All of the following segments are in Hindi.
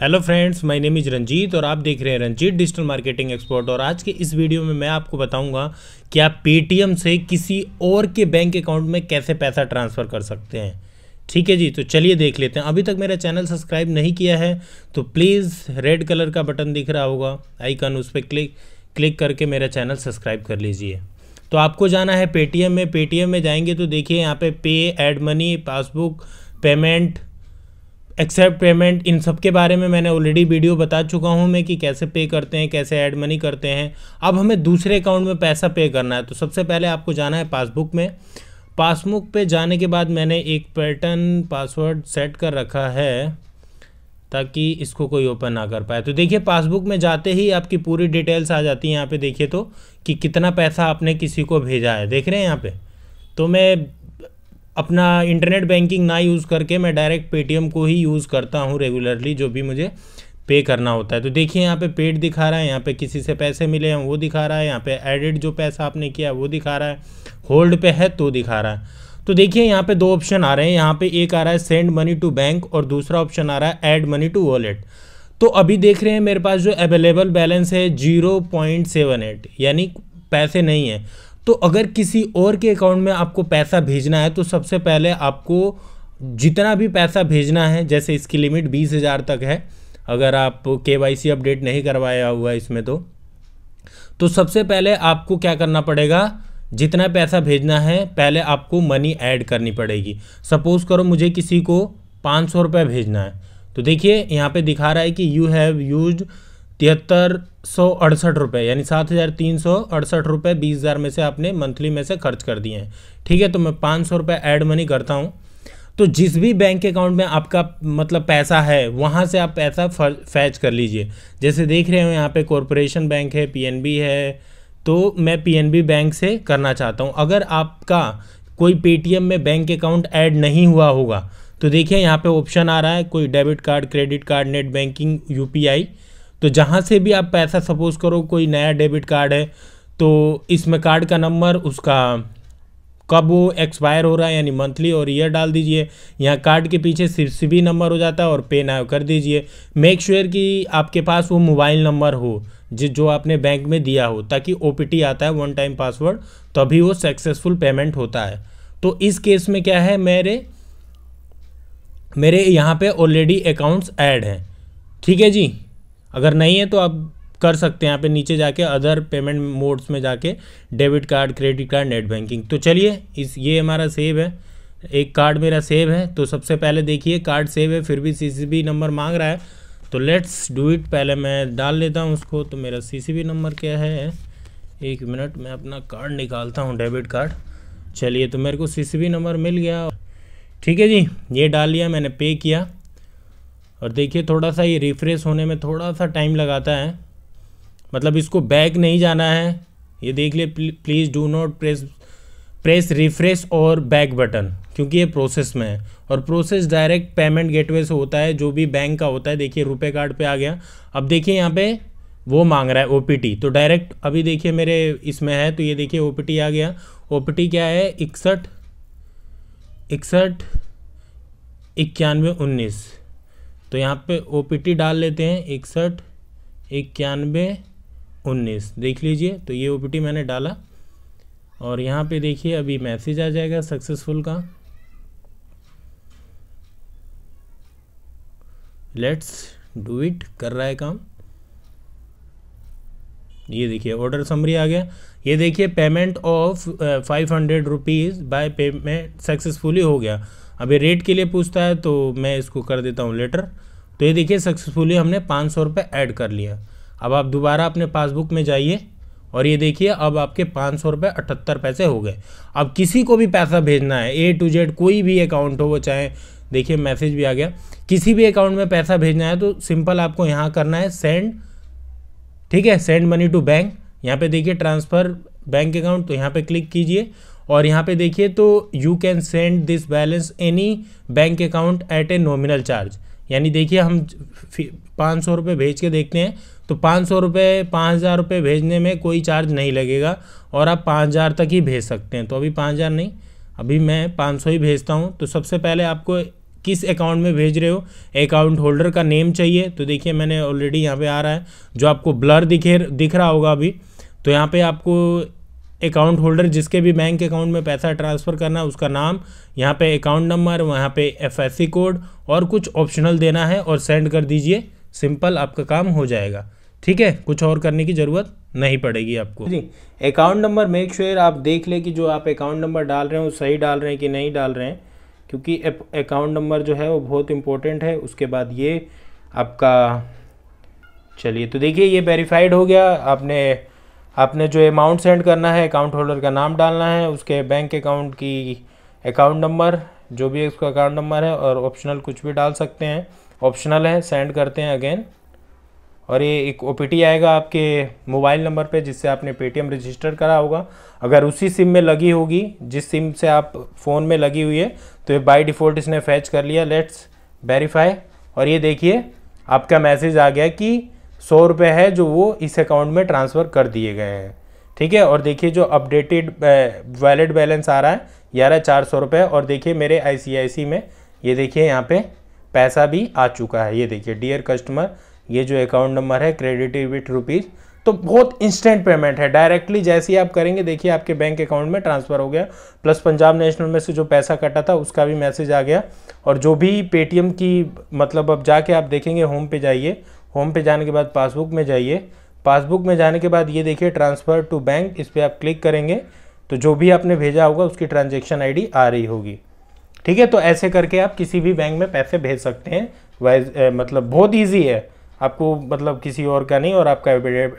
hello friends my name is Ranjeet और आप देख रहे हैं रंजीत डिजिटल मार्केटिंग एक्सपर्ट और आज के इस वीडियो में मैं आपको बताऊंगा कि आप पेटीएम से किसी और के बैंक अकाउंट में कैसे पैसा ट्रांसफ़र कर सकते हैं ठीक है जी तो चलिए देख लेते हैं अभी तक मेरा चैनल सब्सक्राइब नहीं किया है तो प्लीज़ रेड कलर का बटन दिख रहा होगा आइकन उस पर क्लिक क्लिक करके मेरा चैनल सब्सक्राइब कर लीजिए तो आपको जाना है पेटीएम में पेटीएम में जाएंगे तो देखिए यहाँ पे pay add money passbook payment accept payment इन सब के बारे में मैंने ऑलरेडी वीडियो बता चुका हूँ मैं कि कैसे पे करते हैं कैसे ऐड मनी करते हैं अब हमें दूसरे अकाउंट में पैसा पे करना है तो सबसे पहले आपको जाना है पासबुक में पासबुक पे जाने के बाद मैंने एक पैटर्न पासवर्ड सेट कर रखा है ताकि इसको कोई ओपन ना कर पाए तो देखिए पासबुक में जाते ही आपकी पूरी डिटेल्स आ जाती हैं यहाँ पे देखिए तो कि कितना पैसा आपने किसी को भेजा है देख रहे हैं यहाँ पे तो मैं अपना इंटरनेट बैंकिंग ना यूज़ करके मैं डायरेक्ट पेटीएम को ही यूज़ करता हूँ रेगुलरली जो भी मुझे पे करना होता है तो देखिए यहाँ पे पेड दिखा रहा है यहाँ पे किसी से पैसे मिले हैं वो दिखा रहा है यहाँ पे एडिट जो पैसा आपने किया वो दिखा रहा है होल्ड पे है तो दिखा रहा है तो देखिए यहाँ पे दो ऑप्शन आ रहे हैं यहाँ पे एक आ रहा है सेंड मनी टू बैंक और दूसरा ऑप्शन आ रहा है एड मनी टू वॉलेट तो अभी देख रहे हैं मेरे पास जो अवेलेबल बैलेंस है जीरो पॉइंट सेवन एट यानी पैसे नहीं है तो अगर किसी और के अकाउंट में आपको पैसा भेजना है तो सबसे पहले आपको जितना भी पैसा भेजना है जैसे इसकी लिमिट बीस हज़ार तक है अगर आप के अपडेट नहीं करवाया हुआ इसमें तो तो सबसे पहले आपको क्या करना पड़ेगा जितना पैसा भेजना है पहले आपको मनी ऐड करनी पड़ेगी सपोज़ करो मुझे किसी को पाँच सौ रुपये भेजना है तो देखिए यहाँ पे दिखा रहा है कि यू हैव यूज्ड तिहत्तर सौ अड़सठ रुपये यानी सात हज़ार तीन सौ अड़सठ रुपये बीस हज़ार में से आपने मंथली में से खर्च कर दिए हैं ठीक है तो मैं पाँच सौ रुपये ऐड मनी करता हूँ तो जिस भी बैंक अकाउंट में आपका मतलब पैसा है वहाँ से आप पैसा फैच कर लीजिए जैसे देख रहे हो यहाँ पे कॉरपोरेशन बैंक है पीएनबी है तो मैं पीएनबी बैंक से करना चाहता हूँ अगर आपका कोई पेटीएम में बैंक अकाउंट ऐड नहीं हुआ होगा तो देखिए यहाँ पे ऑप्शन आ रहा है कोई debit card credit card net banking UPI तो जहाँ से भी आप पैसा सपोज करो कोई नया डेबिट कार्ड है तो इसमें कार्ड का नंबर उसका कब वो एक्सपायर हो रहा है यानी मंथली और ईयर डाल दीजिए यहाँ कार्ड के पीछे सिर्फ सी बी नंबर हो जाता है और पे नाव कर दीजिए मेक श्योर sure कि आपके पास वो मोबाइल नंबर हो जिस जो आपने बैंक में दिया हो ताकि ओ आता है वन टाइम पासवर्ड तभी वो सक्सेसफुल पेमेंट होता है तो इस केस में क्या है मेरे मेरे यहाँ पे ऑलरेडी अकाउंट्स ऐड हैं ठीक है जी अगर नहीं है तो आप कर सकते हैं यहाँ पे नीचे जाके अदर पेमेंट मोड्स में जाके debit card credit card net banking तो चलिए इस ये हमारा सेव है एक कार्ड मेरा सेव है तो सबसे पहले देखिए कार्ड सेव है फिर भी सीसीबी नंबर मांग रहा है तो लेट्स डू इट पहले मैं डाल लेता हूँ उसको तो मेरा सीसीबी नंबर क्या है एक मिनट मैं अपना कार्ड निकालता हूँ डेबिट कार्ड चलिए तो मेरे को सी नंबर मिल गया ठीक है जी ये डाल लिया मैंने पे किया और देखिए थोड़ा सा ये रिफ्रेश होने में थोड़ा सा टाइम लगाता है मतलब इसको बैक नहीं जाना है ये देख लिए please do not press press refresh और बैक बटन क्योंकि ये प्रोसेस में है और प्रोसेस डायरेक्ट पेमेंट गेटवे से होता है जो भी बैंक का होता है देखिए रुपए कार्ड पे आ गया अब देखिए यहाँ पे वो मांग रहा है ओपीटी तो डायरेक्ट अभी देखिए मेरे इसमें है तो ये देखिए ओपीटी आ गया ओपीटी क्या है इकसठ इकसठ इक्यानवे उन्नीस तो यहाँ पे ओ डाल लेते हैं इकसठ इक्यानवे उन्नीस देख लीजिए तो ये ओ मैंने डाला और यहाँ पे देखिए अभी मैसेज आ जाएगा सक्सेसफुल का लेट्स डू इट कर रहा है काम ये देखिए ऑर्डर समरी आ गया ये देखिए payment of five hundred rupees by payment successfully हो गया अभी रेट के लिए पूछता है तो मैं इसको कर देता हूँ लेटर तो ये देखिए सक्सेसफुली हमने पाँच सौ रुपये ऐड कर लिया अब आप दोबारा अपने पासबुक में जाइए और ये देखिए अब आपके पाँच सौ रुपये अठहत्तर पैसे हो गए अब किसी को भी पैसा भेजना है ए टू जेड कोई भी अकाउंट हो वो चाहे देखिए मैसेज भी आ गया किसी भी अकाउंट में पैसा भेजना है तो सिंपल आपको यहाँ करना है सेंड ठीक है सेंड मनी टू बैंक यहाँ पे देखिए ट्रांसफ़र बैंक अकाउंट तो यहाँ पे क्लिक कीजिए और यहाँ पे देखिए तो you can send this balance any bank account at a nominal charge यानी देखिए हम पाँच सौ रुपये भेज के देखते हैं तो पाँच सौ रुपये पाँच हज़ार रुपये भेजने में कोई चार्ज नहीं लगेगा और आप पाँच हज़ार तक ही भेज सकते हैं तो अभी पाँच हज़ार नहीं अभी मैं पाँच सौ ही भेजता हूँ तो सबसे पहले आपको किस अकाउंट में भेज रहे हो अकाउंट होल्डर का नेम चाहिए तो देखिए मैंने ऑलरेडी यहाँ पर आ रहा है जो आपको ब्लर दिखे दिख रहा होगा अभी तो यहाँ पर आपको अकाउंट होल्डर जिसके भी बैंक अकाउंट में पैसा ट्रांसफ़र करना है उसका नाम यहाँ पे अकाउंट नंबर वहाँ पे एफएससी कोड और कुछ ऑप्शनल देना है और सेंड कर दीजिए सिंपल आपका काम हो जाएगा ठीक है कुछ और करने की ज़रूरत नहीं पड़ेगी आपको जी अकाउंट नंबर मेक श्योर आप देख लें कि जो आप अकाउंट नंबर डाल रहे हैं वो सही डाल रहे हैं कि नहीं डाल रहे हैं क्योंकि अकाउंट नंबर जो है वो बहुत इंपॉर्टेंट है उसके बाद ये आपका चलिए तो देखिए ये वेरीफाइड हो गया आपने आपने जो अमाउंट सेंड करना है अकाउंट होल्डर का नाम डालना है उसके बैंक अकाउंट की अकाउंट नंबर जो भी है उसका अकाउंट नंबर है और ऑप्शनल कुछ भी डाल सकते हैं ऑप्शनल है सेंड करते हैं अगेन और ये एक ओ आएगा आपके मोबाइल नंबर पे जिससे आपने पेटीएम रजिस्टर करा होगा अगर उसी सिम में लगी होगी जिस सिम से आप फ़ोन में लगी हुई है तो ये बाय डिफ़ॉल्ट इसने फैच कर लिया लेट्स वेरीफाई और ये देखिए आपका मैसेज आ गया कि सौ रुपये है जो वो इस अकाउंट में ट्रांसफ़र कर दिए गए हैं ठीक है और देखिए जो अपडेटेड वैलिड बैलेंस आ रहा है ग्यारह चार सौ रुपये और देखिए मेरे आईसीआईसी में ये देखिए यहाँ पे पैसा भी आ चुका है ये देखिए डियर कस्टमर ये जो अकाउंट नंबर है क्रेडिट विथ रुपीज़ तो बहुत इंस्टेंट पेमेंट है डायरेक्टली जैसे ही आप करेंगे देखिए आपके बैंक अकाउंट में ट्रांसफ़र हो गया प्लस पंजाब नेशनल में से जो पैसा कटा था उसका भी मैसेज आ गया और जो भी पेटीएम की मतलब अब जाके आप देखेंगे होम पे जाइए होम पे जाने के बाद पासबुक में जाइए पासबुक में जाने के बाद ये देखिए ट्रांसफ़र टू बैंक इस पर आप क्लिक करेंगे तो जो भी आपने भेजा होगा उसकी ट्रांजेक्शन आई आ रही होगी ठीक है तो ऐसे करके आप किसी भी बैंक में पैसे भेज सकते हैं वाइज मतलब बहुत ईजी है आपको मतलब किसी और का नहीं और आपका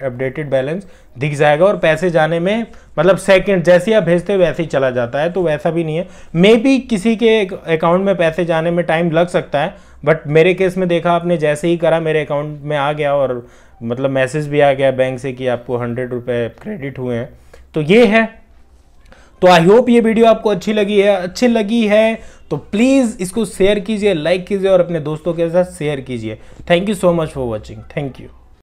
अपडेटेड बैलेंस दिख जाएगा और पैसे जाने में मतलब सेकंड जैसे आप भेजते हो वैसे ही चला जाता है तो वैसा भी नहीं है मे भी किसी के अकाउंट में पैसे जाने में टाइम लग सकता है बट मेरे केस में देखा आपने जैसे ही करा मेरे अकाउंट में आ गया और मतलब मैसेज भी आ गया बैंक से कि आपको हंड्रेड रुपये क्रेडिट हुए हैं तो ये है तो आई होप ये वीडियो आपको अच्छी लगी है अच्छी लगी है तो प्लीज़ इसको शेयर कीजिए लाइक कीजिए और अपने दोस्तों के साथ शेयर कीजिए thank you so much for watching thank you